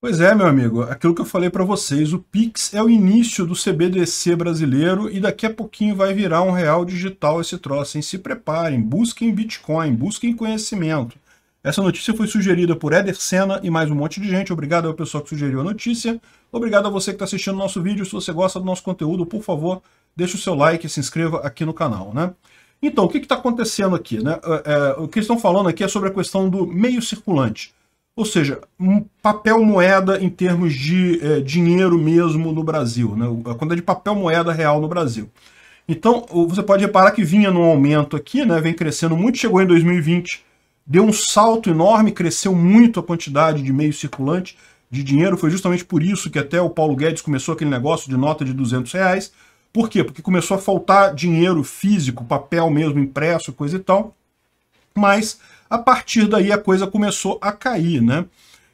Pois é, meu amigo, aquilo que eu falei para vocês, o Pix é o início do CBDC brasileiro e daqui a pouquinho vai virar um real digital esse troço, hein? Se preparem, busquem Bitcoin, busquem conhecimento. Essa notícia foi sugerida por Eder Senna e mais um monte de gente. Obrigado ao pessoal que sugeriu a notícia. Obrigado a você que está assistindo o nosso vídeo. Se você gosta do nosso conteúdo, por favor, deixe o seu like e se inscreva aqui no canal, né? Então, o que está acontecendo aqui? Né? É, é, o que estão falando aqui é sobre a questão do meio circulante. Ou seja, um papel moeda em termos de é, dinheiro mesmo no Brasil, né? a quantidade de papel moeda real no Brasil. Então, você pode reparar que vinha num aumento aqui, né? vem crescendo muito, chegou em 2020, deu um salto enorme, cresceu muito a quantidade de meio circulante de dinheiro, foi justamente por isso que até o Paulo Guedes começou aquele negócio de nota de 200 reais. Por quê? Porque começou a faltar dinheiro físico, papel mesmo impresso, coisa e tal, mas a partir daí a coisa começou a cair, né?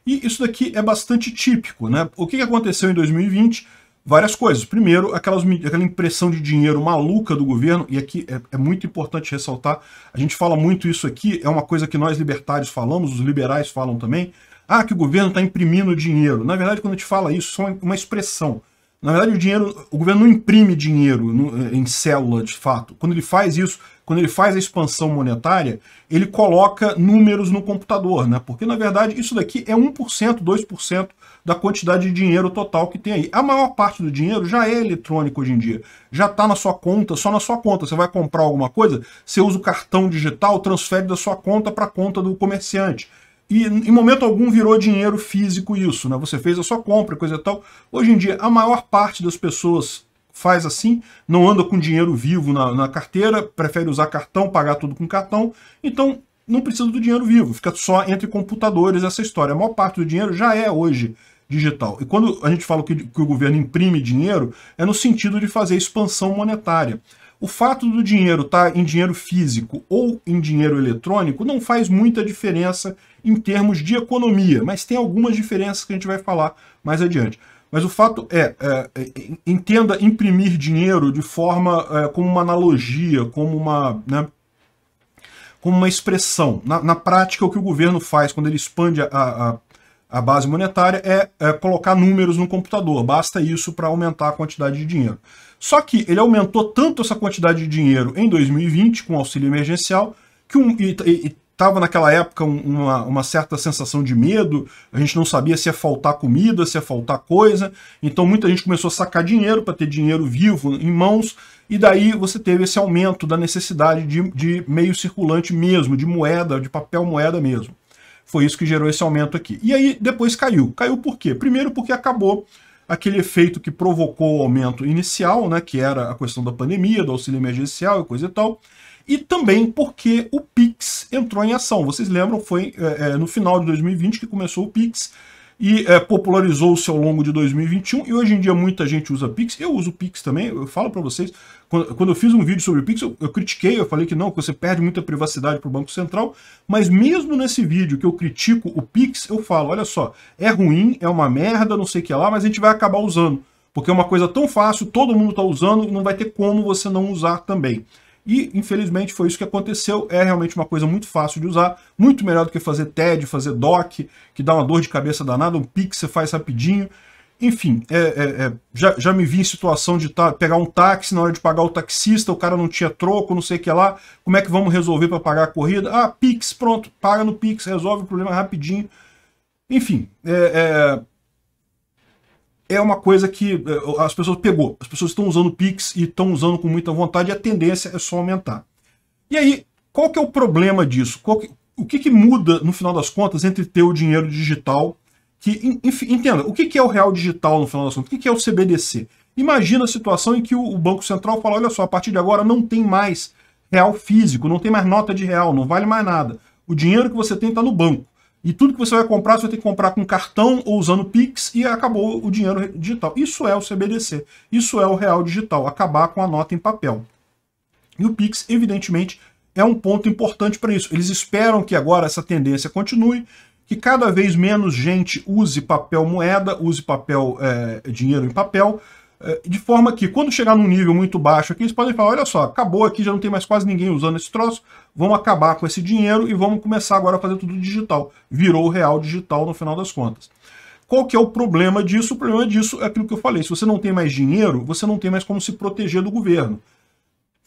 E isso daqui é bastante típico, né? O que aconteceu em 2020? Várias coisas. Primeiro, aquelas, aquela impressão de dinheiro maluca do governo, e aqui é, é, muito importante ressaltar, a gente fala muito isso aqui, é uma coisa que nós libertários falamos, os liberais falam também, ah, que o governo está imprimindo dinheiro. Na verdade, quando a gente fala isso, é uma expressão. Na verdade, o dinheiro, o governo não imprime dinheiro eh, em célula de fato. Quando ele faz isso, quando ele faz a expansão monetária, ele coloca números no computador, né? Porque na verdade isso daqui é 1%, 2% da quantidade de dinheiro total que tem aí. A maior parte do dinheiro já é eletrônico hoje em dia. Já está na sua conta, só na sua conta. Você vai comprar alguma coisa, você usa o cartão digital, transfere da sua conta para a conta do comerciante e em momento algum virou dinheiro físico isso, né? Você fez a sua compra, coisa e tal. Hoje em dia, a maior parte das pessoas faz assim, não anda com dinheiro vivo na, na carteira, prefere usar cartão, pagar tudo com cartão. Então, não precisa do dinheiro vivo, fica só entre computadores essa história. A maior parte do dinheiro já é hoje digital. E quando a gente fala que, que o governo imprime dinheiro, é no sentido de fazer expansão monetária. O fato do dinheiro estar tá em dinheiro físico ou em dinheiro eletrônico não faz muita diferença em termos de economia, mas tem algumas diferenças que a gente vai falar mais adiante. Mas o fato é, é, é entenda imprimir dinheiro de forma é, como uma analogia, como uma, né, como uma expressão. Na, na, prática, o que o governo faz quando ele expande a, a, a base monetária é, é colocar números no computador, basta isso para aumentar a quantidade de dinheiro. Só que ele aumentou tanto essa quantidade de dinheiro em 2020, com auxílio emergencial, que um, e, estava naquela época uma, uma, certa sensação de medo, a gente não sabia se ia faltar comida, se ia faltar coisa, então muita gente começou a sacar dinheiro para ter dinheiro vivo em mãos, e daí você teve esse aumento da necessidade de, de meio circulante mesmo, de moeda, de papel moeda mesmo. Foi isso que gerou esse aumento aqui. E aí depois caiu. Caiu por quê? Primeiro porque acabou aquele efeito que provocou o aumento inicial, né, que era a questão da pandemia, do auxílio emergencial e coisa e tal, e também porque o PIX entrou em ação. Vocês lembram, foi é, é no final de 2020 que começou o PIX, e é, eh, popularizou-se ao longo de 2021 e hoje em dia muita gente usa Pix, eu uso Pix também, eu falo para vocês, quando, quando, eu fiz um vídeo sobre o Pix, eu, eu critiquei, eu falei que não, que você perde muita privacidade para o Banco Central, mas mesmo nesse vídeo que eu critico o Pix, eu falo, olha só, é ruim, é uma merda, não sei o que lá, mas a gente vai acabar usando, porque é uma coisa tão fácil, todo mundo está usando, não vai ter como você não usar também. E, infelizmente, foi isso que aconteceu. É realmente uma coisa muito fácil de usar, muito melhor do que fazer TED, fazer DOC, que dá uma dor de cabeça danada, um Pix você faz rapidinho. Enfim, é, é, é, já, já me vi em situação de tá, pegar um táxi, na hora de pagar o taxista, o cara não tinha troco, não sei o que lá, como é que vamos resolver para pagar a corrida? Ah, Pix, pronto, paga no Pix, resolve o problema rapidinho. Enfim, é, é é uma coisa que eh, as pessoas pegou. As pessoas estão usando Pix e estão usando com muita vontade e a tendência é só aumentar. E aí, qual que é o problema disso? Que, o que, que muda, no final das contas, entre ter o dinheiro digital que, enfim, entenda, o que, que é o real digital no final das contas? O que, que é o CBDC? Imagina a situação em que o, o Banco Central fala, olha só, a partir de agora não tem mais real físico, não tem mais nota de real, não vale mais nada. O dinheiro que você tem está no banco. E tudo que você vai comprar, você vai ter que comprar com cartão ou usando Pix e acabou o dinheiro digital. Isso é o CBDC. Isso é o real digital, acabar com a nota em papel. E o Pix, evidentemente, é um ponto importante para isso. Eles esperam que agora essa tendência continue, que cada vez menos gente use papel moeda, use papel é, dinheiro em papel, é, de forma que, quando chegar num nível muito baixo aqui, eles podem falar, olha só, acabou aqui, já não tem mais quase ninguém usando esse troço, vamos acabar com esse dinheiro e vamos começar agora a fazer tudo digital. Virou o real digital no final das contas. Qual que é o problema disso? O problema disso é aquilo que eu falei. Se você não tem mais dinheiro, você não tem mais como se proteger do governo.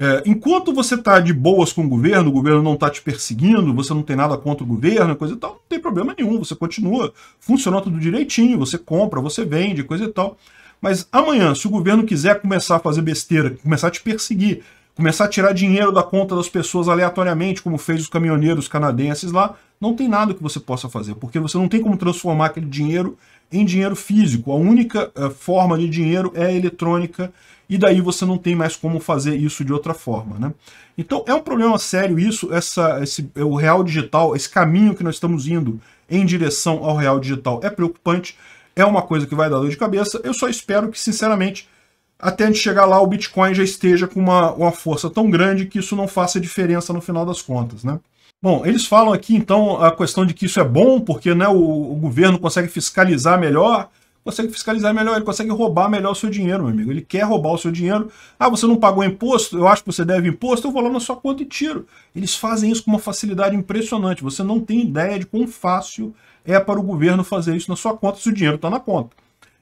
É, enquanto você está de boas com o governo, o governo não está te perseguindo, você não tem nada contra o governo, coisa e tal, não tem problema nenhum, você continua funcionando tudo direitinho, você compra, você vende, coisa e tal. Mas amanhã, se o governo quiser começar a fazer besteira, começar a te perseguir, começar a tirar dinheiro da conta das pessoas aleatoriamente, como fez os caminhoneiros canadenses lá, não tem nada que você possa fazer, porque você não tem como transformar aquele dinheiro em dinheiro físico. A única uh, forma de dinheiro é eletrônica e daí você não tem mais como fazer isso de outra forma. Né? Então é um problema sério isso, essa, esse, o real digital, esse caminho que nós estamos indo em direção ao real digital é preocupante. É uma coisa que vai dar dor de cabeça. Eu só espero que, sinceramente, até a gente chegar lá, o Bitcoin já esteja com uma, uma força tão grande que isso não faça diferença no final das contas, né? Bom, eles falam aqui, então, a questão de que isso é bom, porque né, o, o governo consegue fiscalizar melhor, consegue fiscalizar melhor, ele consegue roubar melhor o seu dinheiro, meu amigo. Ele quer roubar o seu dinheiro. Ah, você não pagou imposto? Eu acho que você deve imposto, eu vou lá na sua conta e tiro. Eles fazem isso com uma facilidade impressionante. Você não tem ideia de quão fácil é para o governo fazer isso na sua conta se o dinheiro está na conta.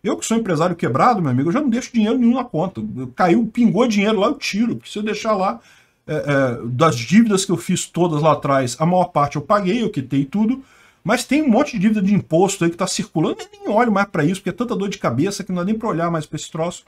Eu que sou empresário quebrado, meu amigo, eu já não deixo dinheiro nenhum na conta. Caiu, pingou dinheiro lá, eu tiro. Porque se eu deixar lá, é, é, das dívidas que eu fiz todas lá atrás, a maior parte eu paguei, eu quitei tudo. Mas tem um monte de dívida de imposto aí que está circulando, eu nem olho mais para isso, porque é tanta dor de cabeça que não dá nem para olhar mais para esse troço.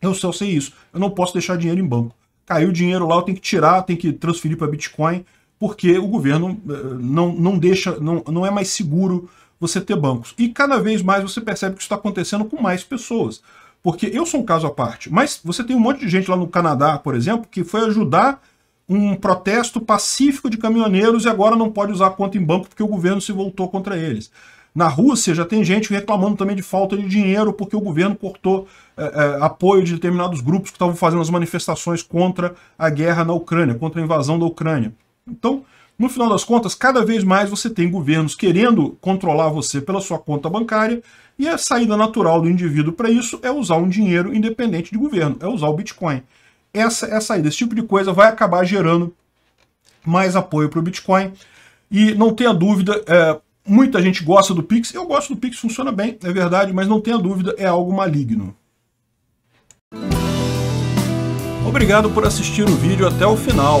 Eu só sei isso. Eu não posso deixar dinheiro em banco. Caiu dinheiro lá, eu tenho que tirar, tenho que transferir para Bitcoin porque o governo eh, não, não deixa, não, não é mais seguro você ter bancos. E cada vez mais você percebe que isso está acontecendo com mais pessoas. Porque eu sou um caso à parte, mas você tem um monte de gente lá no Canadá, por exemplo, que foi ajudar um protesto pacífico de caminhoneiros e agora não pode usar conta em banco porque o governo se voltou contra eles. Na Rússia já tem gente reclamando também de falta de dinheiro porque o governo cortou é, é, apoio de determinados grupos que estavam fazendo as manifestações contra a guerra na Ucrânia, contra a invasão da Ucrânia. Então, no final das contas, cada vez mais você tem governos querendo controlar você pela sua conta bancária, e a saída natural do indivíduo para isso é usar um dinheiro independente de governo, é usar o Bitcoin. Essa é a saída. Esse tipo de coisa vai acabar gerando mais apoio para o Bitcoin. E não tenha dúvida, é, muita gente gosta do Pix. Eu gosto do Pix, funciona bem, é verdade, mas não tenha dúvida, é algo maligno. Obrigado por assistir o vídeo até o final.